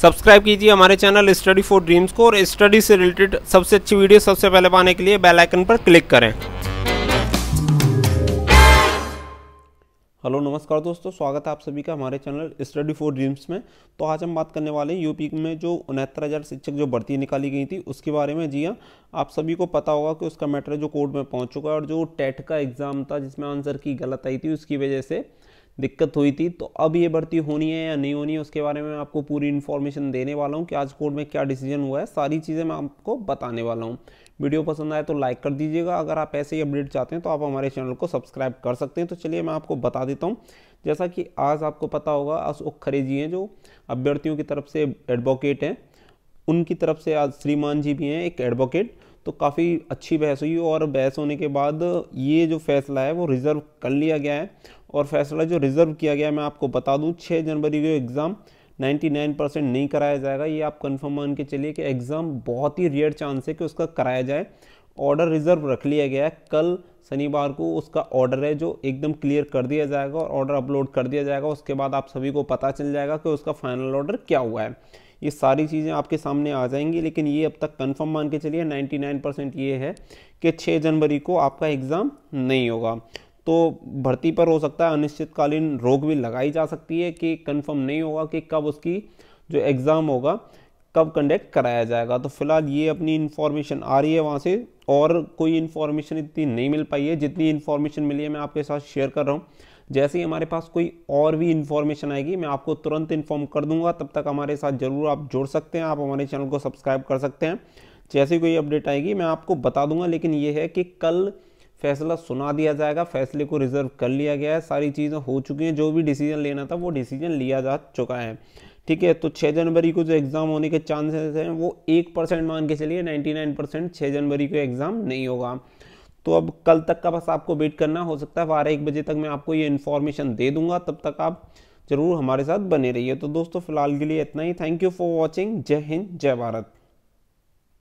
subscribe कीजिए हमारे channel study for dreams को और स्टडी से रिलेटेड सबसे अच्छी वीडियो सबसे पहले पाने के लिए बेल आइकन पर क्लिक करें हेलो नमस्कार दोस्तों स्वागत है आप सभी का हमारे चैनल स्टडी फॉर ड्रीम्स में तो आज हम बात करने वाले हैं यूपी में जो उनहत्तर हज़ार शिक्षक जो भर्ती निकाली गई थी उसके बारे में जी हाँ आप सभी को पता होगा कि उसका मैटर जो कोर्ट में पहुंच चुका है और जो टेट का एग्ज़ाम था जिसमें आंसर की गलत आई थी उसकी वजह से दिक्कत हुई थी तो अब ये भर्ती होनी है या नहीं होनी है उसके बारे में आपको पूरी इन्फॉर्मेशन देने वाला हूँ कि आज कोर्ट में क्या डिसीजन हुआ है सारी चीज़ें मैं आपको बताने वाला हूँ वीडियो पसंद आए तो लाइक कर दीजिएगा अगर आप ऐसे ही अपडेट चाहते हैं तो आप हमारे चैनल को सब्सक्राइब कर सकते हैं तो चलिए मैं आपको बता देता हूँ जैसा कि आज आपको पता होगा अशोक खरे जी हैं जो अभ्यर्थियों की तरफ से एडवोकेट हैं उनकी तरफ से आज श्रीमान जी भी हैं एक एडवोकेट तो काफ़ी अच्छी बहस हुई और बहस होने के बाद ये जो फैसला है वो रिज़र्व कर लिया गया है और फैसला जो रिज़र्व किया गया है मैं आपको बता दूँ छः जनवरी को एग्ज़ाम 99 परसेंट नहीं कराया जाएगा ये आप कंफर्म मान के चलिए कि एग्ज़ाम बहुत ही रेयर चांस है कि उसका कराया जाए ऑर्डर रिज़र्व रख लिया गया है कल शनिवार को उसका ऑर्डर है जो एकदम क्लियर कर दिया जाएगा और ऑर्डर अपलोड कर दिया जाएगा उसके बाद आप सभी को पता चल जाएगा कि उसका फाइनल ऑर्डर क्या हुआ है ये सारी चीज़ें आपके सामने आ जाएंगी लेकिन ये अब तक कंफर्म मान के चलिए 99 परसेंट ये है कि 6 जनवरी को आपका एग्ज़ाम नहीं होगा तो भर्ती पर हो सकता है अनिश्चितकालीन रोक भी लगाई जा सकती है कि कन्फर्म नहीं होगा कि कब उसकी जो एग्ज़ाम होगा कब कंडक्ट कराया जाएगा तो फिलहाल ये अपनी इन्फॉर्मेशन आ रही है वहाँ से और कोई इन्फॉर्मेशन इतनी नहीं मिल पाई है जितनी इन्फॉर्मेशन मिली है मैं आपके साथ शेयर कर रहा हूँ जैसे ही हमारे पास कोई और भी इन्फॉर्मेशन आएगी मैं आपको तुरंत इन्फॉर्म कर दूंगा तब तक हमारे साथ ज़रूर आप जुड़ सकते हैं आप हमारे चैनल को सब्सक्राइब कर सकते हैं जैसे कोई अपडेट आएगी मैं आपको बता दूंगा लेकिन ये है कि कल फैसला सुना दिया जाएगा फैसले को रिजर्व कर लिया गया है सारी चीज़ें हो चुकी हैं जो भी डिसीजन लेना था वो डिसीजन लिया जा चुका है ठीक है तो 6 जनवरी को जो एग्ज़ाम होने के चांसेस हैं वो एक परसेंट मान के चलिए 99 परसेंट छः जनवरी को एग्ज़ाम नहीं होगा तो अब कल तक का बस आपको वेट करना हो सकता है बारह एक बजे तक मैं आपको ये इन्फॉर्मेशन दे दूंगा तब तक आप ज़रूर हमारे साथ बने रहिए तो दोस्तों फिलहाल के लिए इतना ही थैंक यू फॉर वॉचिंग जय हिंद जय भारत